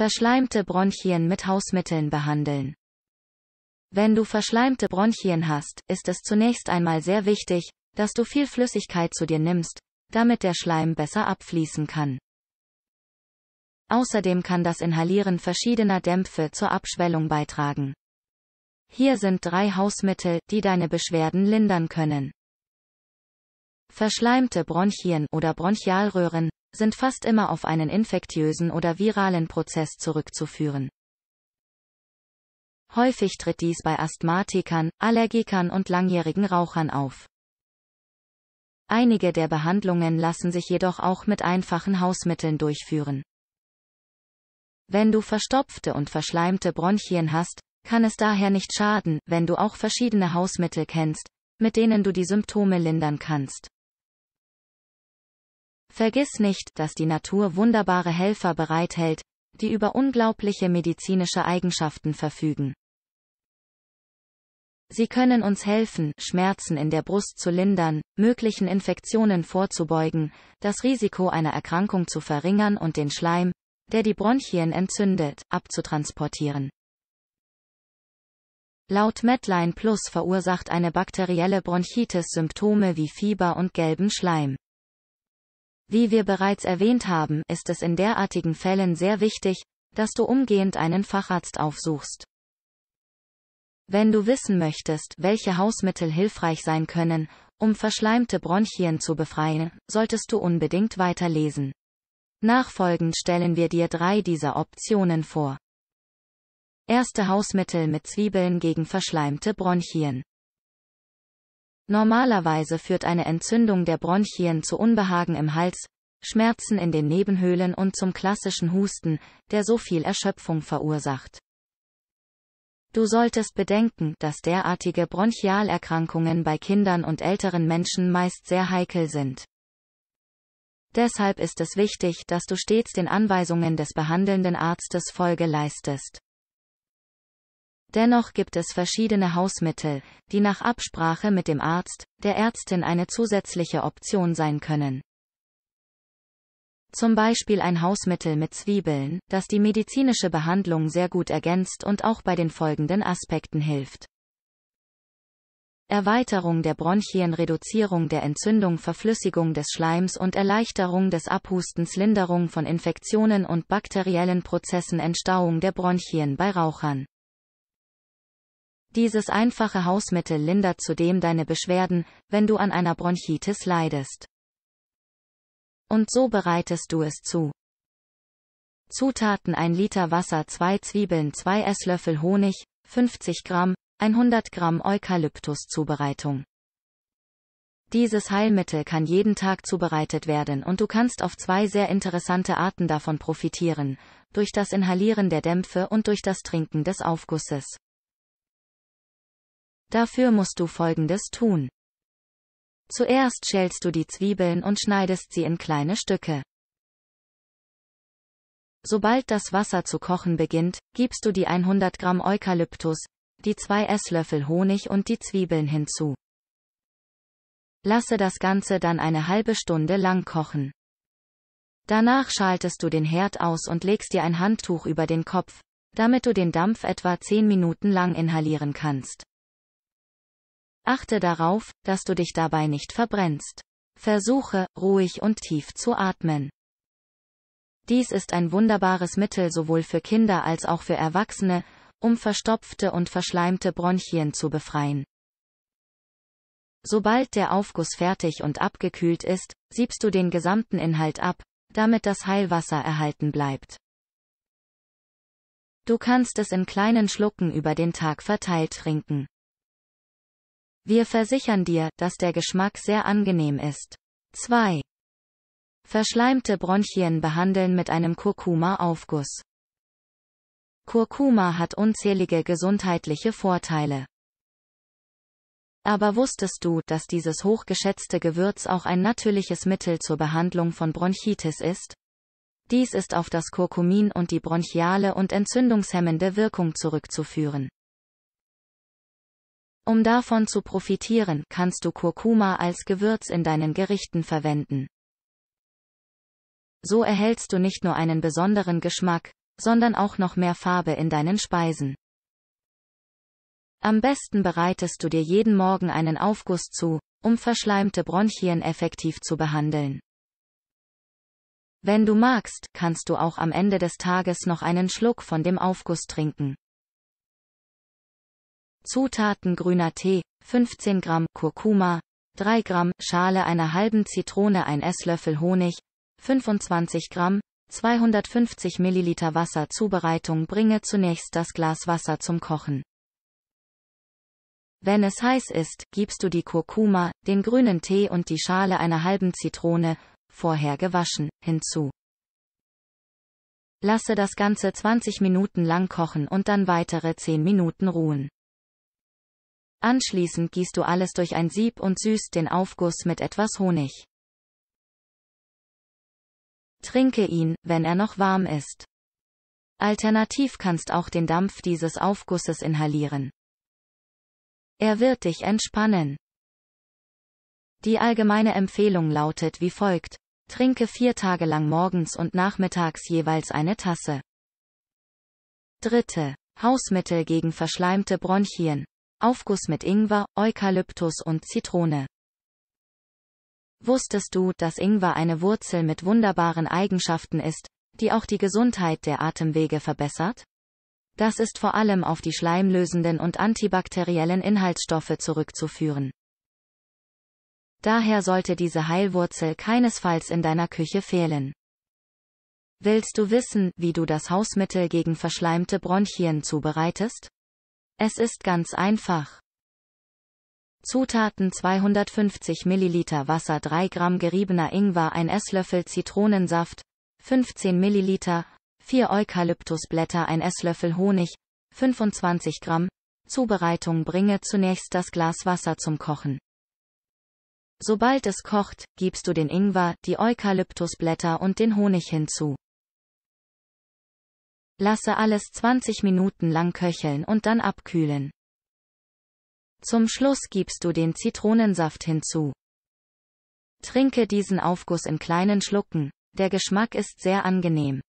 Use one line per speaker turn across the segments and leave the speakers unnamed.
Verschleimte Bronchien mit Hausmitteln behandeln. Wenn du verschleimte Bronchien hast, ist es zunächst einmal sehr wichtig, dass du viel Flüssigkeit zu dir nimmst, damit der Schleim besser abfließen kann. Außerdem kann das Inhalieren verschiedener Dämpfe zur Abschwellung beitragen. Hier sind drei Hausmittel, die deine Beschwerden lindern können. Verschleimte Bronchien oder Bronchialröhren sind fast immer auf einen infektiösen oder viralen Prozess zurückzuführen. Häufig tritt dies bei Asthmatikern, Allergikern und langjährigen Rauchern auf. Einige der Behandlungen lassen sich jedoch auch mit einfachen Hausmitteln durchführen. Wenn du verstopfte und verschleimte Bronchien hast, kann es daher nicht schaden, wenn du auch verschiedene Hausmittel kennst, mit denen du die Symptome lindern kannst. Vergiss nicht, dass die Natur wunderbare Helfer bereithält, die über unglaubliche medizinische Eigenschaften verfügen. Sie können uns helfen, Schmerzen in der Brust zu lindern, möglichen Infektionen vorzubeugen, das Risiko einer Erkrankung zu verringern und den Schleim, der die Bronchien entzündet, abzutransportieren. Laut Medline Plus verursacht eine bakterielle Bronchitis Symptome wie Fieber und gelben Schleim. Wie wir bereits erwähnt haben, ist es in derartigen Fällen sehr wichtig, dass du umgehend einen Facharzt aufsuchst. Wenn du wissen möchtest, welche Hausmittel hilfreich sein können, um verschleimte Bronchien zu befreien, solltest du unbedingt weiterlesen. Nachfolgend stellen wir dir drei dieser Optionen vor. Erste Hausmittel mit Zwiebeln gegen verschleimte Bronchien. Normalerweise führt eine Entzündung der Bronchien zu Unbehagen im Hals, Schmerzen in den Nebenhöhlen und zum klassischen Husten, der so viel Erschöpfung verursacht. Du solltest bedenken, dass derartige Bronchialerkrankungen bei Kindern und älteren Menschen meist sehr heikel sind. Deshalb ist es wichtig, dass du stets den Anweisungen des behandelnden Arztes Folge leistest. Dennoch gibt es verschiedene Hausmittel, die nach Absprache mit dem Arzt, der Ärztin eine zusätzliche Option sein können. Zum Beispiel ein Hausmittel mit Zwiebeln, das die medizinische Behandlung sehr gut ergänzt und auch bei den folgenden Aspekten hilft. Erweiterung der Bronchien, Reduzierung der Entzündung, Verflüssigung des Schleims und Erleichterung des Abhustens, Linderung von Infektionen und bakteriellen Prozessen, Entstauung der Bronchien bei Rauchern. Dieses einfache Hausmittel lindert zudem deine Beschwerden, wenn du an einer Bronchitis leidest. Und so bereitest du es zu. Zutaten 1 Liter Wasser 2 Zwiebeln 2 Esslöffel Honig, 50 Gramm, 100 Gramm Eukalyptus Zubereitung. Dieses Heilmittel kann jeden Tag zubereitet werden und du kannst auf zwei sehr interessante Arten davon profitieren, durch das Inhalieren der Dämpfe und durch das Trinken des Aufgusses. Dafür musst du Folgendes tun. Zuerst schälst du die Zwiebeln und schneidest sie in kleine Stücke. Sobald das Wasser zu kochen beginnt, gibst du die 100 Gramm Eukalyptus, die 2 Esslöffel Honig und die Zwiebeln hinzu. Lasse das Ganze dann eine halbe Stunde lang kochen. Danach schaltest du den Herd aus und legst dir ein Handtuch über den Kopf, damit du den Dampf etwa 10 Minuten lang inhalieren kannst. Achte darauf, dass du dich dabei nicht verbrennst. Versuche, ruhig und tief zu atmen. Dies ist ein wunderbares Mittel sowohl für Kinder als auch für Erwachsene, um verstopfte und verschleimte Bronchien zu befreien. Sobald der Aufguss fertig und abgekühlt ist, siebst du den gesamten Inhalt ab, damit das Heilwasser erhalten bleibt. Du kannst es in kleinen Schlucken über den Tag verteilt trinken. Wir versichern dir, dass der Geschmack sehr angenehm ist. 2. Verschleimte Bronchien behandeln mit einem Kurkuma-Aufguss. Kurkuma hat unzählige gesundheitliche Vorteile. Aber wusstest du, dass dieses hochgeschätzte Gewürz auch ein natürliches Mittel zur Behandlung von Bronchitis ist? Dies ist auf das Kurkumin und die bronchiale und entzündungshemmende Wirkung zurückzuführen. Um davon zu profitieren, kannst du Kurkuma als Gewürz in deinen Gerichten verwenden. So erhältst du nicht nur einen besonderen Geschmack, sondern auch noch mehr Farbe in deinen Speisen. Am besten bereitest du dir jeden Morgen einen Aufguss zu, um verschleimte Bronchien effektiv zu behandeln. Wenn du magst, kannst du auch am Ende des Tages noch einen Schluck von dem Aufguss trinken. Zutaten grüner Tee, 15 Gramm Kurkuma, 3 Gramm Schale einer halben Zitrone, 1 Esslöffel Honig, 25 Gramm, 250 Milliliter Wasser Zubereitung bringe zunächst das Glas Wasser zum Kochen. Wenn es heiß ist, gibst du die Kurkuma, den grünen Tee und die Schale einer halben Zitrone, vorher gewaschen, hinzu. Lasse das Ganze 20 Minuten lang kochen und dann weitere 10 Minuten ruhen. Anschließend gießt du alles durch ein Sieb und süßt den Aufguss mit etwas Honig. Trinke ihn, wenn er noch warm ist. Alternativ kannst auch den Dampf dieses Aufgusses inhalieren. Er wird dich entspannen. Die allgemeine Empfehlung lautet wie folgt. Trinke vier Tage lang morgens und nachmittags jeweils eine Tasse. Dritte. Hausmittel gegen verschleimte Bronchien. Aufguss mit Ingwer, Eukalyptus und Zitrone. Wusstest du, dass Ingwer eine Wurzel mit wunderbaren Eigenschaften ist, die auch die Gesundheit der Atemwege verbessert? Das ist vor allem auf die schleimlösenden und antibakteriellen Inhaltsstoffe zurückzuführen. Daher sollte diese Heilwurzel keinesfalls in deiner Küche fehlen. Willst du wissen, wie du das Hausmittel gegen verschleimte Bronchien zubereitest? Es ist ganz einfach. Zutaten 250 ml Wasser 3 Gramm geriebener Ingwer 1 Esslöffel Zitronensaft 15 ml 4 Eukalyptusblätter 1 Esslöffel Honig 25 Gramm Zubereitung bringe zunächst das Glas Wasser zum Kochen. Sobald es kocht, gibst du den Ingwer, die Eukalyptusblätter und den Honig hinzu. Lasse alles 20 Minuten lang köcheln und dann abkühlen. Zum Schluss gibst du den Zitronensaft hinzu. Trinke diesen Aufguss in kleinen Schlucken, der Geschmack ist sehr angenehm.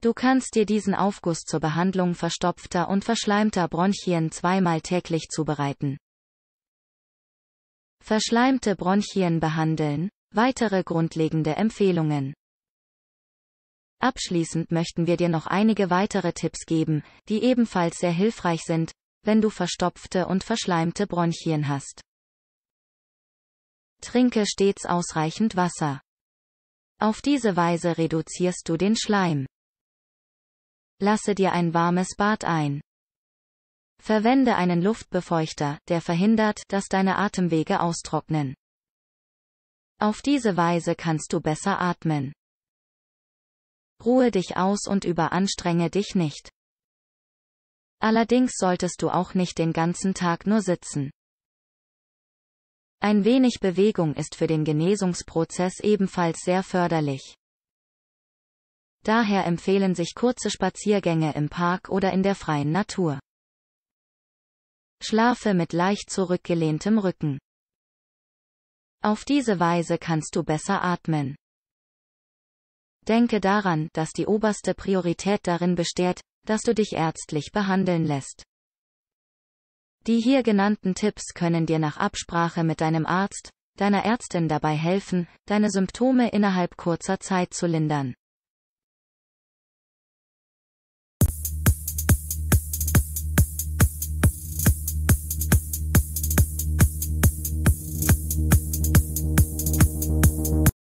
Du kannst dir diesen Aufguss zur Behandlung verstopfter und verschleimter Bronchien zweimal täglich zubereiten. Verschleimte Bronchien behandeln, weitere grundlegende Empfehlungen. Abschließend möchten wir dir noch einige weitere Tipps geben, die ebenfalls sehr hilfreich sind, wenn du verstopfte und verschleimte Bronchien hast. Trinke stets ausreichend Wasser. Auf diese Weise reduzierst du den Schleim. Lasse dir ein warmes Bad ein. Verwende einen Luftbefeuchter, der verhindert, dass deine Atemwege austrocknen. Auf diese Weise kannst du besser atmen. Ruhe dich aus und überanstrenge dich nicht. Allerdings solltest du auch nicht den ganzen Tag nur sitzen. Ein wenig Bewegung ist für den Genesungsprozess ebenfalls sehr förderlich. Daher empfehlen sich kurze Spaziergänge im Park oder in der freien Natur. Schlafe mit leicht zurückgelehntem Rücken. Auf diese Weise kannst du besser atmen. Denke daran, dass die oberste Priorität darin besteht, dass du dich ärztlich behandeln lässt. Die hier genannten Tipps können dir nach Absprache mit deinem Arzt, deiner Ärztin dabei helfen, deine Symptome innerhalb kurzer Zeit zu lindern.